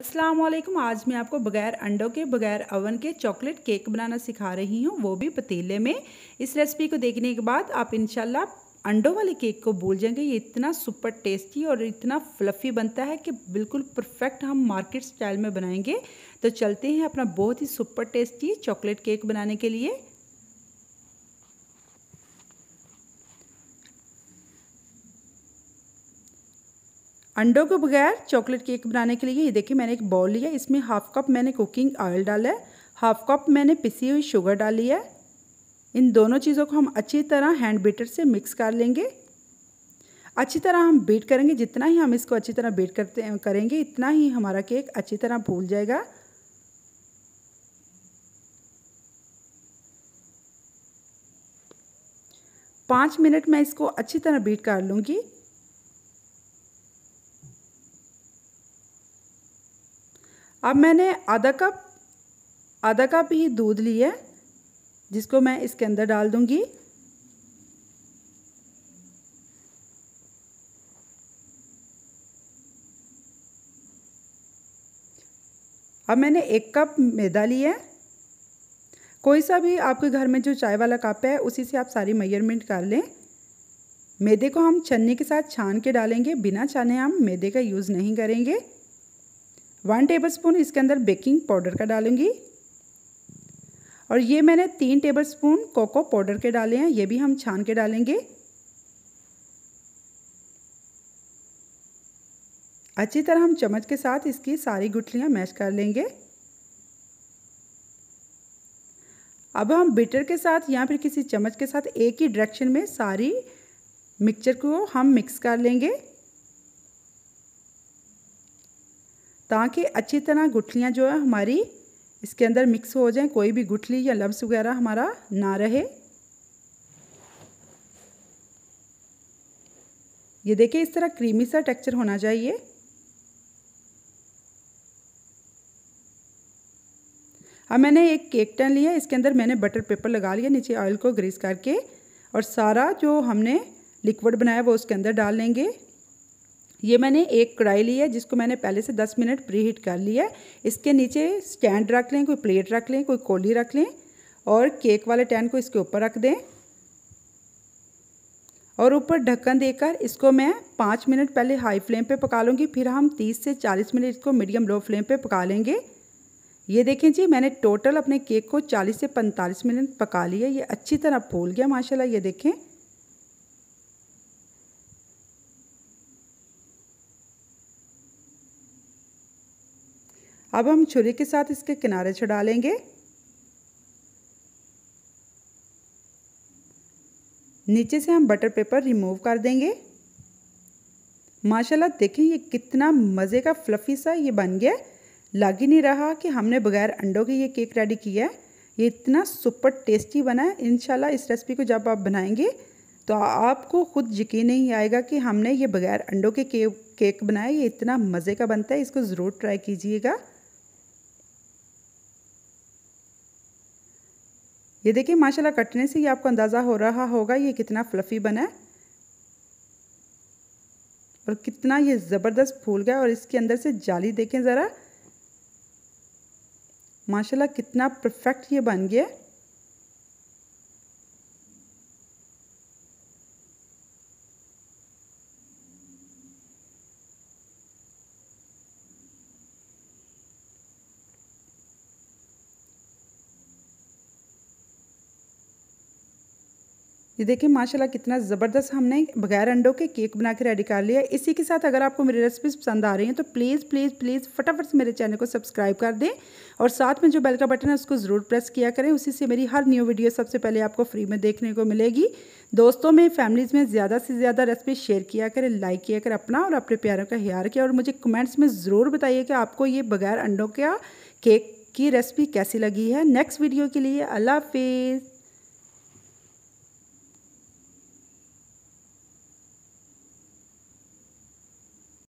असलकम आज मैं आपको बगैर अंडों के बगैर अवन के चॉकलेट केक बनाना सिखा रही हूँ वो भी पतीले में इस रेसिपी को देखने के बाद आप इनशाला अंडों वाले केक को भूल जाएंगे ये इतना सुपर टेस्टी और इतना फ्लफ़ी बनता है कि बिल्कुल परफेक्ट हम मार्केट स्टाइल में बनाएंगे तो चलते हैं अपना बहुत ही सुपर टेस्टी चॉकलेट केक बनाने के लिए अंडों के बगैर चॉकलेट केक बनाने के लिए ये देखिए मैंने एक बॉल लिया इसमें हाफ कप मैंने कुकिंग ऑयल डाला है हाफ कप मैंने पिसी हुई शुगर डाली है इन दोनों चीज़ों को हम अच्छी तरह हैंड बीटर से मिक्स कर लेंगे अच्छी तरह हम बीट करेंगे जितना ही हम इसको अच्छी तरह बीट करते करेंगे इतना ही हमारा केक अच्छी तरह भूल जाएगा पाँच मिनट मैं इसको अच्छी तरह बीट कर लूँगी अब मैंने आधा कप आधा कप ही दूध लिया जिसको मैं इसके अंदर डाल दूंगी अब मैंने एक कप मैदा लिया है कोई सा भी आपके घर में जो चाय वाला कप है उसी से आप सारी मेजरमेंट कर लें मैदे को हम छन्नी के साथ छान के डालेंगे बिना छाने हम मैदे का यूज़ नहीं करेंगे वन टेबलस्पून इसके अंदर बेकिंग पाउडर का डालूंगी और ये मैंने तीन टेबलस्पून कोको पाउडर के डाले हैं ये भी हम छान के डालेंगे अच्छी तरह हम चम्मच के साथ इसकी सारी गुठलियाँ मैश कर लेंगे अब हम बिटर के साथ या फिर किसी चम्मच के साथ एक ही डायरेक्शन में सारी मिक्सचर को हम मिक्स कर लेंगे ताकि अच्छी तरह गुठलियाँ जो है हमारी इसके अंदर मिक्स हो जाए कोई भी गुठली या लम्स वगैरह हमारा ना रहे ये देखिए इस तरह क्रीमी सा टेक्सचर होना चाहिए अब मैंने एक केक टन लिया इसके अंदर मैंने बटर पेपर लगा लिया नीचे ऑयल को ग्रीस करके और सारा जो हमने लिक्विड बनाया वो उसके अंदर डाल लेंगे ये मैंने एक कढ़ाई ली है जिसको मैंने पहले से 10 मिनट प्री हीट कर लिया है इसके नीचे स्टैंड रख लें कोई प्लेट रख लें कोई कोली रख लें और केक वाले टैन को इसके ऊपर रख दें और ऊपर ढक्कन देकर इसको मैं पाँच मिनट पहले हाई फ्लेम पे पका लूँगी फिर हम तीस से चालीस मिनट इसको मीडियम लो फ्लेम पे पका लेंगे ये देखें जी मैंने टोटल अपने केक को चालीस से पैंतालीस मिनट पका लिया ये अच्छी तरह फूल गया माशाल्लाह ये देखें अब हम छुरी के साथ इसके किनारे छुड़ा लेंगे नीचे से हम बटर पेपर रिमूव कर देंगे माशाल्लाह देखें ये कितना मज़े का फ्लफ़ी सा ये बन गया लग ही नहीं रहा कि हमने बगैर अंडों के ये केक रेडी किया है ये इतना सुपर टेस्टी बना है इनशाला इस रेसिपी को जब आप बनाएंगे तो आपको खुद यकीन नहीं आएगा कि हमने ये बगैर अंडों के केक केक बनाया ये इतना मज़े का बनता है इसको ज़रूर ट्राई कीजिएगा ये देखिए माशाल्लाह कटने से ही आपको अंदाज़ा हो रहा होगा ये कितना फ्लफ़ी बना है और कितना ये ज़बरदस्त फूल गया और इसके अंदर से जाली देखें ज़रा माशाल्लाह कितना परफेक्ट ये बन गया ये देखिए माशाल्लाह कितना ज़बरदस्त हमने बगैर अंडों के केक बना के रेडी कर लिया इसी के साथ अगर आपको मेरी रेसिपीज पसंद आ रही हैं तो प्लीज़ प्लीज़ प्लीज़ फटाफट से मेरे चैनल को सब्सक्राइब कर दें और साथ में जो बेल का बटन है उसको ज़रूर प्रेस किया करें उसी से मेरी हर न्यू वीडियो सबसे पहले आपको फ्री में देखने को मिलेगी दोस्तों में फैमिलीज़ में ज़्यादा से ज़्यादा रेसिपी शेयर किया करें लाइक किया करें अपना और अपने प्यारों का हार किया और मुझे कमेंट्स में ज़रूर बताइए कि आपको ये बगैर अंडों का केक की रेसिपी कैसी लगी है नेक्स्ट वीडियो के लिए अल्लाह हाफिज़